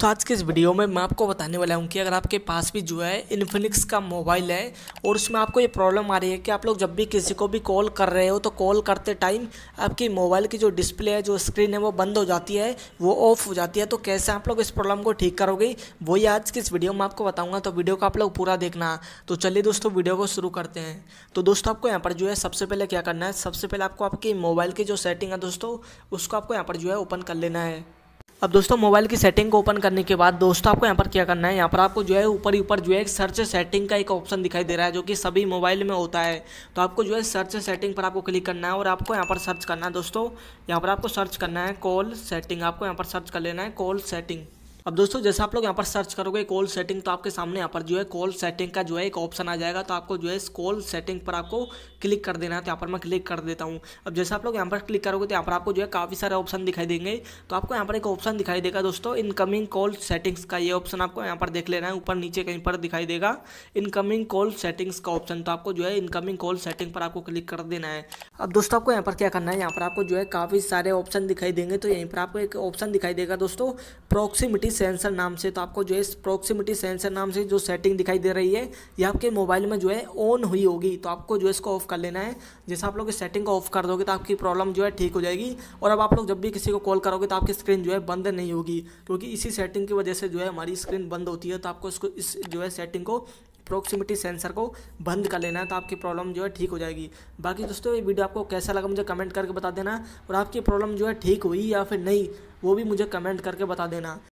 तो आज के इस वीडियो में मैं आपको बताने वाला हूँ कि अगर आपके पास भी जो है इन्फिनिक्स का मोबाइल है और उसमें आपको ये प्रॉब्लम आ रही है कि आप लोग जब भी किसी को भी कॉल कर रहे हो तो कॉल करते टाइम आपकी मोबाइल की जो डिस्प्ले है जो स्क्रीन है वो बंद हो जाती है वो ऑफ हो जाती है तो कैसे आप लोग इस प्रॉब्लम को ठीक करोगे वही आज की इस वीडियो में आपको बताऊँगा तो वीडियो को आप लोग पूरा देखना तो चलिए दोस्तों वीडियो को शुरू करते हैं तो दोस्तों आपको यहाँ पर जो है सबसे पहले क्या करना है सबसे पहले आपको आपकी मोबाइल की जो सेटिंग है दोस्तों उसको आपको यहाँ पर जो है ओपन कर लेना है अब दोस्तों मोबाइल की सेटिंग को ओपन करने के बाद दोस्तों आपको यहाँ पर क्या करना है यहाँ पर आपको जो है ऊपर ऊपर जो है सर्च सेटिंग का एक ऑप्शन दिखाई दे रहा है जो कि सभी मोबाइल में होता है तो आपको जो है सर्च सेटिंग पर आपको क्लिक करना है और आपको यहाँ पर सर्च करना है दोस्तों यहाँ पर आपको सर्च करना है कॉल सेटिंग आपको यहाँ पर सर्च कर लेना है कॉल सेटिंग अब दोस्तों जैसे आप लोग यहाँ पर सर्च करोगे कॉल सेटिंग तो आपके सामने यहाँ पर जो है कॉल सेटिंग का जो है एक ऑप्शन आ जाएगा तो आपको जो है इस कॉल सेटिंग पर आपको क्लिक कर देना है तो यहाँ पर मैं क्लिक कर देता हूँ अब जैसे आप लोग यहाँ पर क्लिक करोगे तो यहाँ पर आपको जो है काफ़ी सारे ऑप्शन दिखाई देंगे तो आपको यहाँ पर एक ऑप्शन दिखाई देगा दोस्तों इनकमिंग कॉल सेटिंग्स का ये ऑप्शन आपको यहाँ पर देख लेना है ऊपर नीचे कहीं पर दिखाई देगा इनकमिंग कॉल सेटिंग्स का ऑप्शन तो आपको जो है इनकमिंग कॉल सेटिंग पर आपको क्लिक कर देना है अब दोस्तों आपको यहाँ पर क्या करना है यहाँ पर आपको जो है काफ़ी सारे ऑप्शन दिखाई देंगे तो यहीं पर आपको एक ऑप्शन दिखाई देगा दोस्तों प्रोक्सीमिटी सेंसर नाम से तो आपको जो है प्रॉक्सिमिटी सेंसर नाम से जो सेटिंग दिखाई दे रही है ये आपके मोबाइल में जो है ऑन हुई होगी तो आपको जो है इसको ऑफ कर लेना है जैसे आप लोग इस सेटिंग को ऑफ कर दोगे तो आपकी प्रॉब्लम जो है ठीक हो जाएगी और अब आप लोग जब भी किसी को कॉल करोगे तो आपकी स्क्रीन जो है बंद नहीं होगी क्योंकि इसी सेटिंग की वजह से जो है हमारी स्क्रीन बंद होती है तो आपको इसको इस जो है सेटिंग को प्रॉक्सिमिटी सेंसर को बंद कर लेना है तो आपकी प्रॉब्लम जो है ठीक हो जाएगी बाकी दोस्तों ये वीडियो आपको कैसा लगा मुझे कमेंट करके बता देना और आपकी प्रॉब्लम जो है ठीक हुई या फिर नहीं वो भी मुझे कमेंट करके बता देना